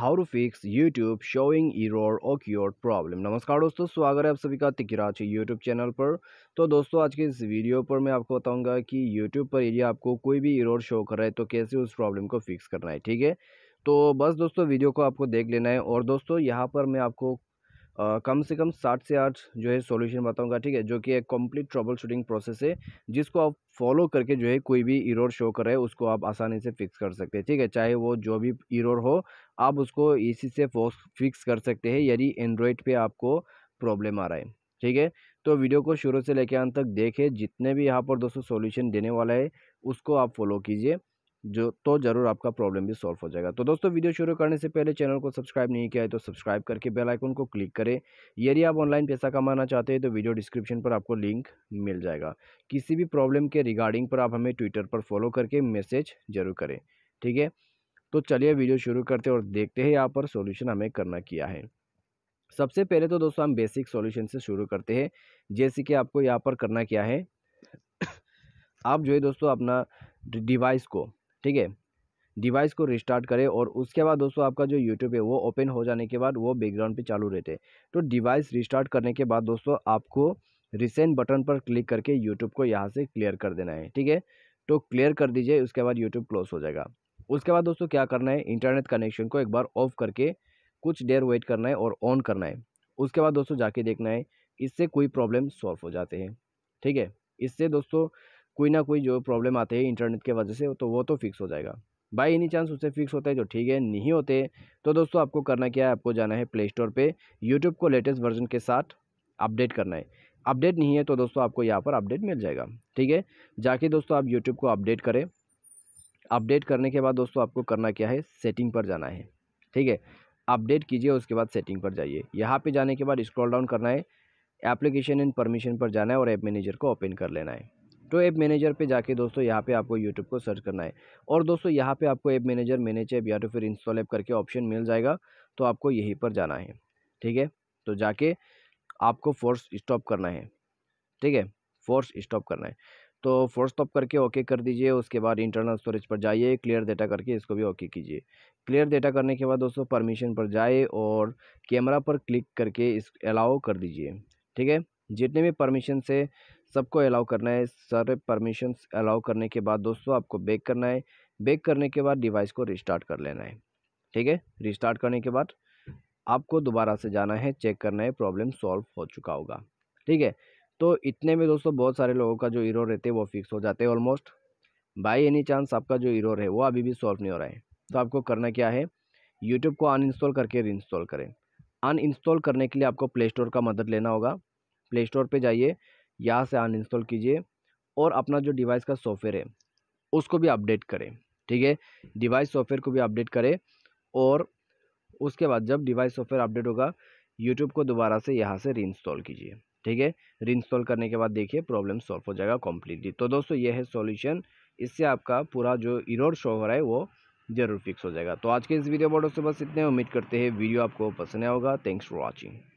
how to fix YouTube showing error occur problem नमस्कार दोस्तों स्वागत है आप सभी का तिकराज यूट्यूब चैनल पर तो दोस्तों आज के इस वीडियो पर मैं आपको बताऊंगा कि यूट्यूब पर यदि आपको कोई भी इरोर शो कर रहा है तो कैसे उस प्रॉब्लम को फिक्स करना है ठीक है तो बस दोस्तों वीडियो को आपको देख लेना है और दोस्तों यहाँ पर मैं आपको आ, कम से कम सात से आठ जो है सॉल्यूशन बताऊंगा ठीक है जो कि एक कंप्लीट ट्रबल शूटिंग प्रोसेस है जिसको आप फॉलो करके जो है कोई भी इरोर शो कर रहे उसको आप आसानी से फिक्स कर सकते हैं ठीक है चाहे वो जो भी इरोर हो आप उसको इसी से फिक्स कर सकते हैं यदि एंड्रॉयड पर आपको प्रॉब्लम आ रहा है ठीक है तो वीडियो को शुरू से लेकर अंत तक देखें जितने भी यहाँ पर दोस्तों सॉल्यूशन देने वाला है उसको आप फॉलो कीजिए जो तो ज़रूर आपका प्रॉब्लम भी सॉल्व हो जाएगा तो दोस्तों वीडियो शुरू करने से पहले चैनल को सब्सक्राइब नहीं किया है तो सब्सक्राइब करके बेल आइकन को क्लिक करें यदि आप ऑनलाइन पैसा कमाना चाहते हैं तो वीडियो डिस्क्रिप्शन पर आपको लिंक मिल जाएगा किसी भी प्रॉब्लम के रिगार्डिंग पर आप हमें ट्विटर पर फॉलो करके मैसेज जरूर करें ठीक है तो चलिए वीडियो शुरू करते हैं और देखते हैं यहाँ पर सोल्यूशन हमें करना किया है सबसे पहले तो दोस्तों हम बेसिक सोल्यूशन से शुरू करते हैं जैसे कि आपको यहाँ पर करना क्या है आप जो है दोस्तों अपना डिवाइस को ठीक है डिवाइस को रिस्टार्ट करें और उसके बाद दोस्तों आपका जो यूट्यूब है वो ओपन हो जाने के बाद वो बैकग्राउंड पे चालू रहते हैं तो डिवाइस रिस्टार्ट करने के बाद दोस्तों आपको रिसेंट बटन पर क्लिक करके यूट्यूब को यहाँ से क्लियर कर देना है ठीक है तो क्लियर कर दीजिए उसके बाद यूट्यूब क्लोज हो जाएगा उसके बाद दोस्तों क्या करना है इंटरनेट कनेक्शन को एक बार ऑफ करके कुछ देर वेट करना है और ऑन करना है उसके बाद दोस्तों जाके देखना है इससे कोई प्रॉब्लम सॉल्व हो जाते हैं ठीक है इससे दोस्तों कोई ना कोई जो प्रॉब्लम आते हैं इंटरनेट के वजह से तो वो तो फिक्स हो जाएगा बाई एनी चांस उससे फिक्स होता है तो ठीक है नहीं होते तो दोस्तों आपको करना क्या है आपको जाना है प्ले स्टोर पर यूट्यूब को लेटेस्ट वर्जन के साथ अपडेट करना है अपडेट नहीं है तो दोस्तों आपको यहाँ पर अपडेट मिल जाएगा ठीक है जाके दोस्तों आप यूट्यूब को अपडेट करें अपडेट करने के बाद दोस्तों आपको करना क्या है सेटिंग पर जाना है ठीक है अपडेट कीजिए उसके बाद सेटिंग पर जाइए यहाँ पे जाने के बाद स्क्रॉल डाउन करना है एप्लीकेशन एंड परमिशन पर जाना है और ऐप मैनेजर को ओपन कर लेना है तो ऐप मैनेजर पे जाके दोस्तों यहाँ पे आपको यूट्यूब को सर्च करना है और दोस्तों यहाँ पे आपको ऐप मैनेजर मैनेज ऐप या तो फिर इंस्टॉल ऐप करके ऑप्शन मिल जाएगा तो आपको यहीं पर जाना है ठीक है तो जाके आपको फोर्स स्टॉप करना है ठीक है फोर्स स्टॉप करना है तो फोर्स स्टॉप करके ओके कर दीजिए उसके बाद इंटरनल स्टोरेज पर जाइए क्लियर डेटा करके इसको भी ओके कीजिए क्लियर डेटा करने के बाद दोस्तों परमिशन पर जाए और कैमरा पर क्लिक करके इस अलाउ कर दीजिए ठीक है जितने भी परमिशन से सबको अलाउ करना है सारे परमिशन अलाउ करने के बाद दोस्तों आपको बेक करना है बेक करने के बाद डिवाइस को रिस्टार्ट कर लेना है ठीक है रिस्टार्ट करने के बाद आपको दोबारा से जाना है चेक करना है प्रॉब्लम सॉल्व हो चुका होगा ठीक है तो इतने में दोस्तों बहुत सारे लोगों का जो इरो रहते हैं वो फिक्स हो जाते हैं ऑलमोस्ट बाई एनी चांस आपका जो इरो है वो अभी भी सॉल्व नहीं हो रहा है तो आपको करना क्या है यूट्यूब को अनइंस्टॉल करके रीइंस्टॉल करें अनइंस्टॉल करने के लिए आपको प्ले स्टोर का मदद लेना होगा प्ले स्टोर पर जाइए यहाँ से अनइंस्टॉल कीजिए और अपना जो डिवाइस का सॉफ्टवेयर है उसको भी अपडेट करें ठीक है डिवाइस सॉफ्टवेयर को भी अपडेट करें और उसके बाद जब डिवाइस सॉफ्टवेयर अपडेट होगा यूट्यूब को दोबारा से यहाँ से री कीजिए ठीक है री करने के बाद देखिए प्रॉब्लम सॉल्व हो जाएगा कम्प्लीटली तो दोस्तों यह है सॉल्यूशन इससे आपका पूरा जो इरोड शो हो रहा है वो जरूर फिक्स हो जाएगा तो आज के इस वीडियो में से बस इतने उम्मीद करते हैं वीडियो आपको पसंद आया होगा थैंक्स फॉर वॉचिंग